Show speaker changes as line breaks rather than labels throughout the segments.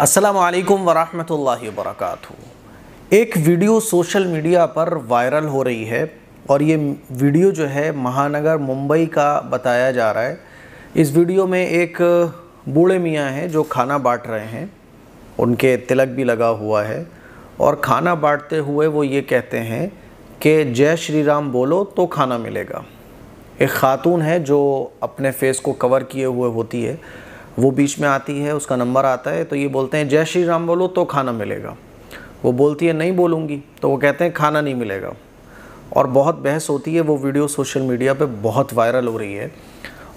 असलकम वरहमल वर्क एक वीडियो सोशल मीडिया पर वायरल हो रही है और ये वीडियो जो है महानगर मुंबई का बताया जा रहा है इस वीडियो में एक बूढ़े मियाँ हैं जो खाना बांट रहे हैं उनके तिलक भी लगा हुआ है और खाना बांटते हुए वो ये कहते हैं कि जय श्री राम बोलो तो खाना मिलेगा एक ख़ातून है जो अपने फेस को कवर किए हुए होती है वो बीच में आती है उसका नंबर आता है तो ये बोलते हैं जय श्री राम बोलो तो खाना मिलेगा वो बोलती है नहीं बोलूँगी तो वो कहते हैं खाना नहीं मिलेगा और बहुत बहस होती है वो वीडियो सोशल मीडिया पर बहुत वायरल हो रही है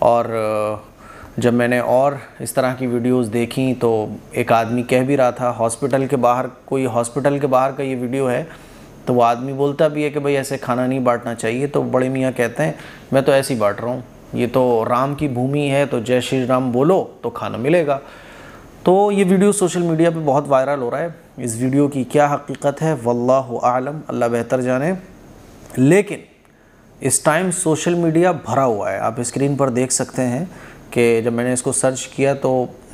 और जब मैंने और इस तरह की वीडियोस देखी तो एक आदमी कह भी रहा था हॉस्पिटल के बाहर कोई हॉस्पिटल के बाहर का ये वीडियो है तो वो आदमी बोलता भी है कि भाई ऐसे खाना नहीं बांटना चाहिए तो बड़े मियाँ कहते हैं मैं तो ऐसे ही बांट रहा हूँ ये तो राम की भूमि है तो जय श्री राम बोलो तो खाना मिलेगा तो ये वीडियो सोशल मीडिया पे बहुत वायरल हो रहा है इस वीडियो की क्या हकीकत है वल्लाह आलम अल्लाह बेहतर जाने लेकिन इस टाइम सोशल मीडिया भरा हुआ है आप स्क्रीन पर देख सकते हैं कि जब मैंने इसको सर्च किया तो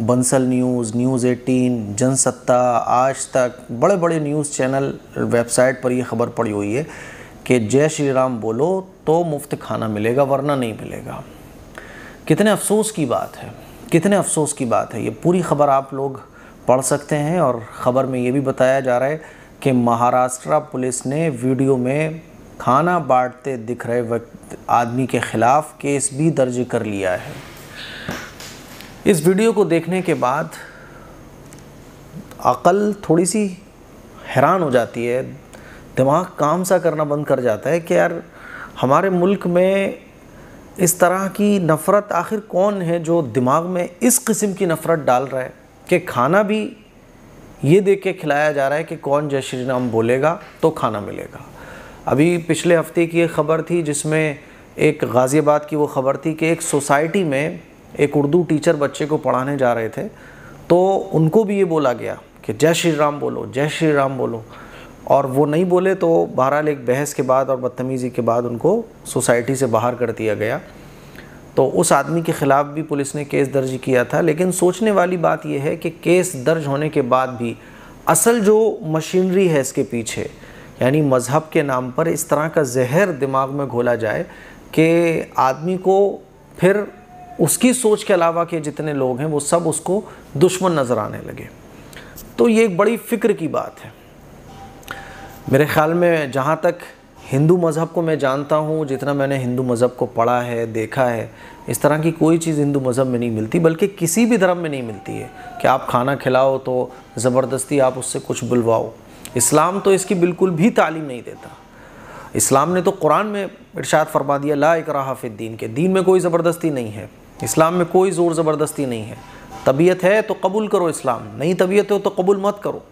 Bansal news news eighteen Jansatta Aaj Tak बड़े बड़े न्यूज़ चैनल वेबसाइट पर यह खबर पड़ी हुई है कि जय श्री राम बोलो तो मुफ्त खाना मिलेगा वरना नहीं मिलेगा कितने अफसोस की बात है कितने अफसोस की बात है ये पूरी खबर आप लोग पढ़ सकते हैं और ख़बर में ये भी बताया जा रहा है कि महाराष्ट्र पुलिस ने वीडियो में खाना बांटते दिख रहे वक्त आदमी के ख़िलाफ़ केस भी दर्ज कर लिया है इस वीडियो को देखने के बाद अकल थोड़ी सी हैरान हो जाती है दिमाग काम सा करना बंद कर जाता है कि यार हमारे मुल्क में इस तरह की नफ़रत आखिर कौन है जो दिमाग में इस किस्म की नफ़रत डाल रहा है कि खाना भी ये देख के खिलाया जा रहा है कि कौन जय श्री राम बोलेगा तो खाना मिलेगा अभी पिछले हफ्ते की एक ख़बर थी जिसमें एक गाज़ियाबाद की वो ख़बर थी कि एक सोसाइटी में एक उर्दू टीचर बच्चे को पढ़ाने जा रहे थे तो उनको भी ये बोला गया कि जय श्री राम बोलो जय श्री राम बोलो और वो नहीं बोले तो बहरहाल एक बहस के बाद और बदतमीज़ी के बाद उनको सोसाइटी से बाहर कर दिया गया तो उस आदमी के ख़िलाफ़ भी पुलिस ने केस दर्ज किया था लेकिन सोचने वाली बात यह है कि केस दर्ज होने के बाद भी असल जो मशीनरी है इसके पीछे यानी मज़हब के नाम पर इस तरह का जहर दिमाग में घोला जाए कि आदमी को फिर उसकी सोच के अलावा के जितने लोग हैं वो सब उसको दुश्मन नज़र आने लगे तो ये एक बड़ी फ़िक्र की बात है मेरे ख़्याल में जहाँ तक हिंदू मज़हब को मैं जानता हूँ जितना मैंने हिंदू मज़हब को पढ़ा है देखा है इस तरह की कोई चीज़ हिंदू मज़हब में नहीं मिलती बल्कि किसी भी धर्म में नहीं मिलती है कि आप खाना खिलाओ तो ज़बरदस्ती आप उससे कुछ बुलवाओ इस्लाम तो इसकी बिल्कुल भी तालीम नहीं देता इस्लाम ने तो कुरान में इर्शाद फरमा दिया ला इकरा हाफिद्दीन के दीन में कोई ज़बरदस्ती नहीं है इस्लाम में कोई ज़ोर ज़बरदस्ती नहीं है तबीयत है तो कबूल करो इस्लाम नहीं तबीयत हो तो कबूल मत करो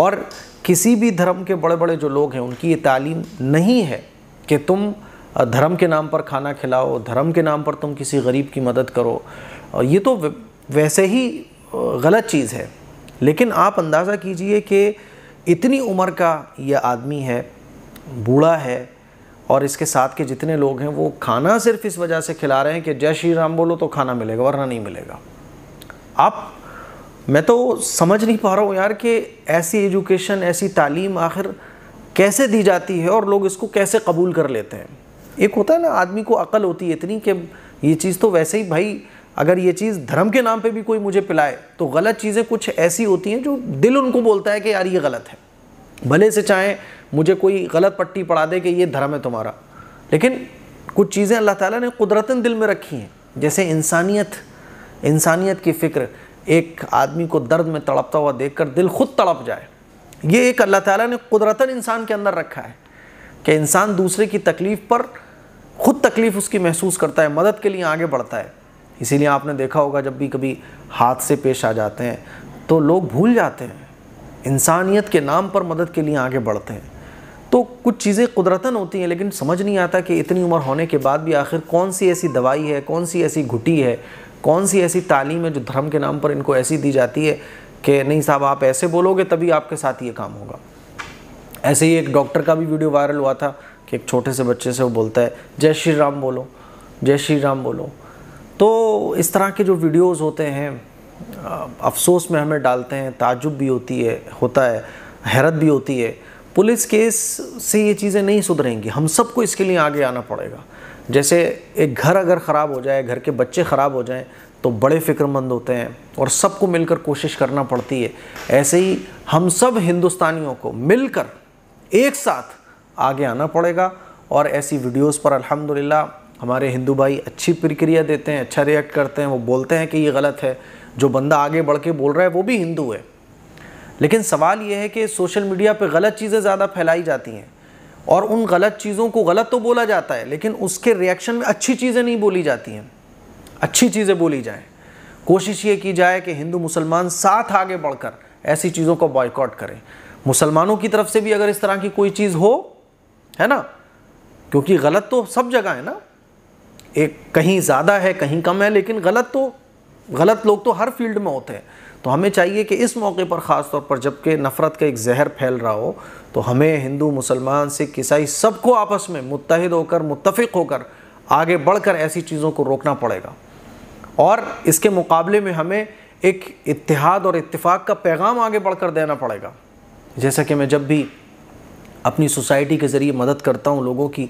और किसी भी धर्म के बड़े बड़े जो लोग हैं उनकी ये तालीम नहीं है कि तुम धर्म के नाम पर खाना खिलाओ धर्म के नाम पर तुम किसी गरीब की मदद करो और ये तो वैसे ही गलत चीज़ है लेकिन आप अंदाज़ा कीजिए कि इतनी उम्र का यह आदमी है बूढ़ा है और इसके साथ के जितने लोग हैं वो खाना सिर्फ इस वजह से खिला रहे हैं कि जय श्री राम बोलो तो खाना मिलेगा वरना नहीं मिलेगा आप मैं तो समझ नहीं पा रहा हूँ यार कि ऐसी एजुकेशन ऐसी तालीम आखिर कैसे दी जाती है और लोग इसको कैसे कबूल कर लेते हैं एक होता है ना आदमी को अकल होती है इतनी कि ये चीज़ तो वैसे ही भाई अगर ये चीज़ धर्म के नाम पे भी कोई मुझे पिलाए तो गलत चीज़ें कुछ ऐसी होती हैं जो दिल उनको बोलता है कि यार ये गलत है भले से चाहे मुझे कोई गलत पट्टी पढ़ा दे कि ये धर्म है तुम्हारा लेकिन कुछ चीज़ें अल्लाह ताला ने कुदरतन दिल में रखी हैं जैसे इंसानियत इंसानियत की फ़िक्र एक आदमी को दर्द में तड़पता हुआ देखकर दिल खुद तड़प जाए ये एक अल्लाह ताला ने कुदरतन इंसान के अंदर रखा है कि इंसान दूसरे की तकलीफ़ पर खुद तकलीफ़ उसकी महसूस करता है मदद के लिए आगे बढ़ता है इसीलिए आपने देखा होगा जब भी कभी हाथ से पेश आ जाते हैं तो लोग भूल जाते हैं इंसानियत के नाम पर मदद के लिए आगे बढ़ते हैं तो कुछ चीज़ें कुदरतन होती हैं लेकिन समझ नहीं आता कि इतनी उम्र होने के बाद भी आखिर कौन सी ऐसी दवाई है कौन सी ऐसी घुटी है कौन सी ऐसी तालीम है जो धर्म के नाम पर इनको ऐसी दी जाती है कि नहीं साहब आप ऐसे बोलोगे तभी आपके साथ ये काम होगा ऐसे ही एक डॉक्टर का भी वीडियो वायरल हुआ था कि एक छोटे से बच्चे से वो बोलता है जय श्री राम बोलो जय श्री राम बोलो तो इस तरह के जो वीडियोस होते हैं अफसोस में हमें डालते हैं ताजुब भी होती है होता है हैरत भी होती है पुलिस केस से ये चीज़ें नहीं सुधरेंगी हम सबको इसके लिए आगे आना पड़ेगा जैसे एक घर अगर ख़राब हो जाए घर के बच्चे ख़राब हो जाएं तो बड़े फ़िक्रमंद होते हैं और सबको मिलकर कोशिश करना पड़ती है ऐसे ही हम सब हिंदुस्तानियों को मिलकर एक साथ आगे आना पड़ेगा और ऐसी वीडियोस पर अल्हम्दुलिल्लाह हमारे हिंदू भाई अच्छी प्रक्रिया देते हैं अच्छा रिएक्ट करते हैं वो बोलते हैं कि ये गलत है जो बंदा आगे बढ़ के बोल रहा है वो भी हिंदू है लेकिन सवाल ये है कि सोशल मीडिया पर गलत चीज़ें ज़्यादा फैलाई जाती हैं और उन गलत चीज़ों को गलत तो बोला जाता है लेकिन उसके रिएक्शन में अच्छी चीज़ें नहीं बोली जाती हैं अच्छी चीज़ें बोली जाएँ कोशिश ये की जाए कि हिंदू मुसलमान साथ आगे बढ़कर ऐसी चीज़ों को बॉयकॉट करें मुसलमानों की तरफ से भी अगर इस तरह की कोई चीज़ हो है ना क्योंकि गलत तो सब जगह है ना एक कहीं ज़्यादा है कहीं कम है लेकिन गलत तो गलत लोग तो हर फील्ड में होते हैं तो हमें चाहिए कि इस मौके पर ख़ास तौर पर जबकि नफ़रत का एक जहर फैल रहा हो तो हमें हिंदू मुसलमान सिख ईसाई सबको आपस में मुतहद होकर मुतफ़ होकर आगे बढ़कर ऐसी चीज़ों को रोकना पड़ेगा और इसके मुकाबले में हमें एक इतिहाद और इतफाक़ का पैगाम आगे बढ़कर देना पड़ेगा जैसा कि मैं जब भी अपनी सोसाइटी के ज़रिए मदद करता हूँ लोगों की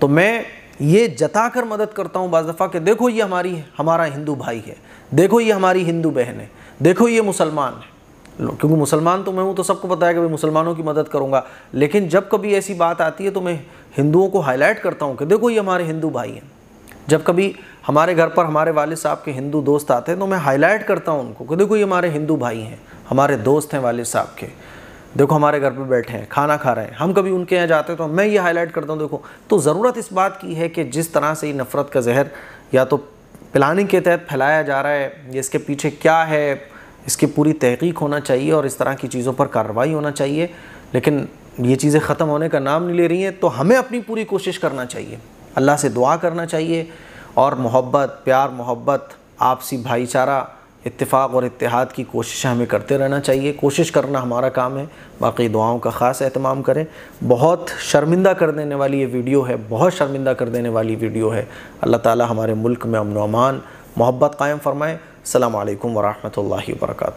तो मैं ये जता कर मदद करता हूँ बाज़फ़ा के कि देखो ये हमारी हमारा हिंदू भाई है देखो ये हमारी हिंदू बहन है देखो ये मुसलमान है क्योंकि मुसलमान तो मैं हूँ तो सबको पता है कि मैं मुसलमानों की मदद करूँगा लेकिन जब कभी ऐसी बात आती है तो मैं हिंदुओं को हाईलाइट करता हूँ कि देखो ये हमारे हिंदू भाई हैं जब कभी हमारे घर पर हमारे वाले साहब के हिंदू दोस्त आते हैं तो मैं हाईलाइट करता हूँ उनको कि देखो ये हमारे हिंदू भाई हैं हमारे दोस्त हैं वाले साहब के देखो हमारे घर पे बैठे हैं खाना खा रहे हैं हम कभी उनके यहाँ जाते हैं तो मैं ये हाईलाइट करता हूँ देखो तो ज़रूरत इस बात की है कि जिस तरह से ये नफ़रत का जहर या तो प्लानिंग के तहत फैलाया जा रहा है या इसके पीछे क्या है इसकी पूरी तहकीक होना चाहिए और इस तरह की चीज़ों पर कार्रवाई होना चाहिए लेकिन ये चीज़ें ख़त्म होने का नाम नहीं ले रही हैं तो हमें अपनी पूरी कोशिश करना चाहिए अल्लाह से दुआ करना चाहिए और मोहब्बत प्यार मोहब्बत आपसी भाईचारा इतफाक़ और इतिहाद की कोशिश हमें करते रहना चाहिए कोशिश करना हमारा काम है बाकी दुआओं का ख़ास अहतमाम करें बहुत शर्मिंदा कर देने वाली ये वीडियो है बहुत शर्मिंदा कर देने वाली वीडियो है अल्लाह ताला हमारे मुल्क में अमन अमान मोहब्बत कायम फ़रमाएँ अल्लाम वरहमल वर्का